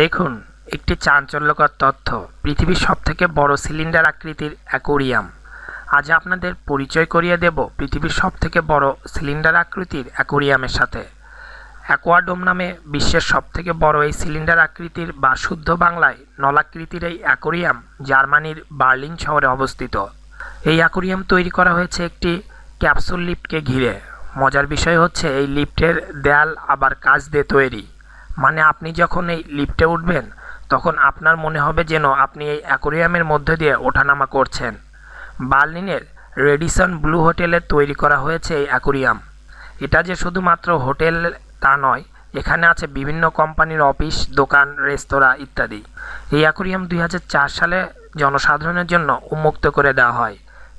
দেখুন একটি চাঞ্চল্যকর তথ্য পৃথিবীর সবথেকে বড় সিলিন্ডার আকৃতির অ্যাকোরিয়াম আজ আপনাদের পরিচয় করিয়ে দেব পৃথিবীর সবথেকে বড় সিলিন্ডার আকৃতির অ্যাকোরিয়ামের সাথে অ্যাকোয়াডোম নামে বিশ্বের সবথেকে বড় এই সিলিন্ডার আকৃতির বা শুদ্ধ বাংলায় নলাকৃতির এই অ্যাকোরিয়াম জার্মানির বার্লিন শহরে অবস্থিত এই অ্যাকোরিয়াম তৈরি করা হয়েছে একটি ক্যাপসুল লিফ্টকে ঘিরে মজার বিষয় হচ্ছে এই লিফ্টের দেয়াল আবার কাজ দিয়ে তৈরি মানে আপনি যখন এই লিফটে উঠবেন তখন আপনার মনে হবে যেন আপনি এই অ্যাকোরিয়ামের মধ্যে দিয়ে ওঠানামা করছেন বার্লিনের রেডিসন ব্লু হোটেলে তৈরি করা হয়েছে এই অ্যাকোরিয়াম এটা যে শুধুমাত্র হোটেল তা নয় এখানে আছে বিভিন্ন কোম্পানির অফিস দোকান রেস্তোরাঁ ইত্যাদি এই অ্যাকোরিয়াম দুই সালে জনসাধারণের জন্য উন্মুক্ত করে দেওয়া হয়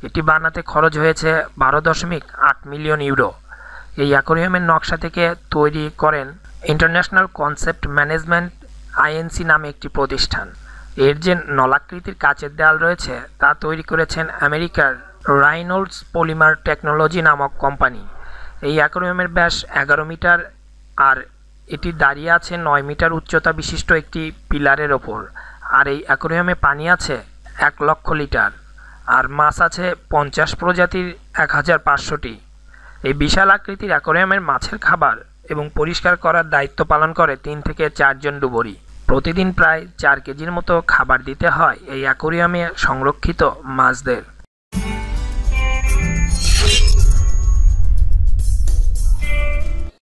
এটি বানাতে খরচ হয়েছে বারো দশমিক আট মিলিয়ন ইউরো এই অ্যাকোরিয়ামের নকশা থেকে তৈরি করেন ইন্টারন্যাশনাল কনসেপ্ট ম্যানেজমেন্ট আইএনসি নামে একটি প্রতিষ্ঠান এর যে নলাকৃতির কাচের দেয়াল রয়েছে তা তৈরি করেছেন আমেরিকার রাইনোল্ডস পলিমার টেকনোলজি নামক কোম্পানি এই অ্যাকোরিয়ামের ব্যাস এগারো মিটার আর এটি দাঁড়িয়ে আছে নয় মিটার উচ্চতা বিশিষ্ট একটি পিলারের ওপর আর এই অ্যাকোরিয়ামে পানি আছে এক লক্ষ লিটার আর মাছ আছে পঞ্চাশ প্রজাতির এক হাজার পাঁচশোটি এই বিশাল আকৃতির অ্যাকোরিয়ামের মাছের খাবার এবং পরিষ্কার করার দায়িত্ব পালন করে তিন থেকে চারজন ডুবুরি প্রতিদিন প্রায় চার কেজির মতো খাবার দিতে হয় এই অ্যাকোরিয়ামে সংরক্ষিত মাছদের